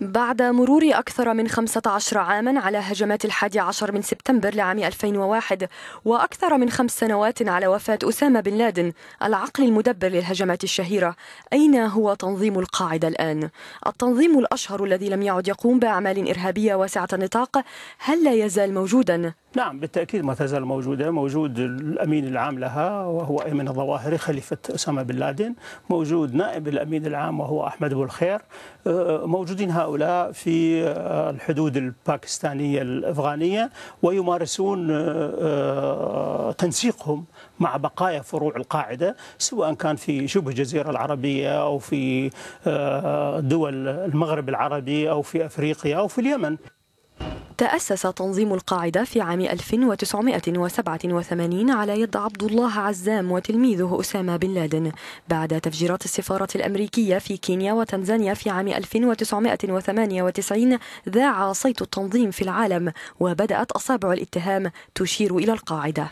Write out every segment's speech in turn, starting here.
بعد مرور أكثر من 15 عاما على هجمات الحادي عشر من سبتمبر لعام 2001 وأكثر من خمس سنوات على وفاة أسامة بن لادن العقل المدبر للهجمات الشهيرة أين هو تنظيم القاعدة الآن؟ التنظيم الأشهر الذي لم يعد يقوم بأعمال إرهابية واسعة النطاق هل لا يزال موجودا؟ نعم بالتأكيد ما تزال موجودة موجود الأمين العام لها وهو أيمن الظواهري خليفة أسامة بن لادن موجود نائب الأمين العام وهو أحمد أبو الخير أه، موجودين هؤلاء هؤلاء في آه، الحدود الباكستانية الأفغانية ويمارسون آه، آه، تنسيقهم مع بقايا فروع القاعدة سواء كان في شبه الجزيرة العربية أو في دول المغرب العربي أو في أفريقيا أو في اليمن تأسس تنظيم القاعدة في عام 1987 على يد عبد الله عزام وتلميذه أسامة بن لادن بعد تفجيرات السفارة الأمريكية في كينيا وتنزانيا في عام 1998 ذاع صيت التنظيم في العالم وبدأت أصابع الاتهام تشير إلى القاعدة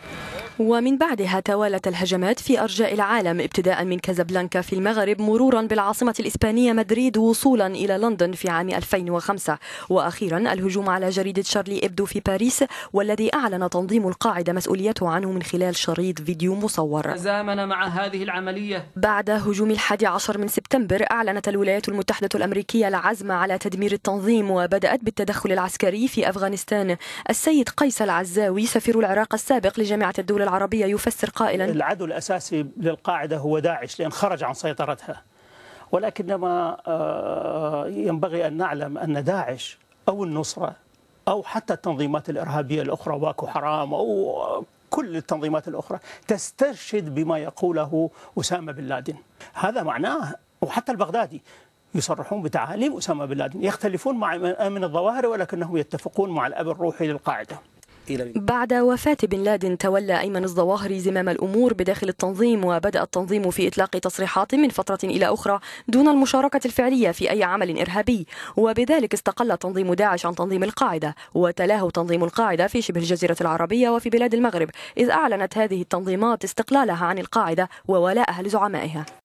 ومن بعدها توالت الهجمات في أرجاء العالم ابتداء من كازابلانكا في المغرب مرورا بالعاصمة الإسبانية مدريد وصولا إلى لندن في عام 2005 وأخيرا الهجوم على جريدة شارلي إبدو في باريس والذي أعلن تنظيم القاعدة مسؤوليته عنه من خلال شريط فيديو مصور تزامن مع هذه العملية بعد هجوم الحادي عشر من سبتمبر أعلنت الولايات المتحدة الأمريكية العزم على تدمير التنظيم وبدأت بالتدخل العسكري في أفغانستان السيد قيس العزاوي سفير العراق السابق لجامعة الدولة العربية يفسر قائلا العدو الأساسي للقاعدة هو داعش لأن خرج عن سيطرتها ولكنما آه، ينبغي أن نعلم أن داعش أو النصرة أو حتى التنظيمات الإرهابية الأخرى واكو حرام أو كل التنظيمات الأخرى تسترشد بما يقوله أسامة بن لادن هذا معناه وحتى البغدادي يصرحون بتعاليم أسامة بن لادن يختلفون مع أمن الظواهر ولكنهم يتفقون مع الأب الروحي للقاعدة بعد وفاة بن لادن تولى أيمن الظواهري زمام الأمور بداخل التنظيم وبدأ التنظيم في إطلاق تصريحات من فترة إلى أخرى دون المشاركة الفعلية في أي عمل إرهابي وبذلك استقل تنظيم داعش عن تنظيم القاعدة وتلاه تنظيم القاعدة في شبه الجزيرة العربية وفي بلاد المغرب إذ أعلنت هذه التنظيمات استقلالها عن القاعدة وولائها لزعمائها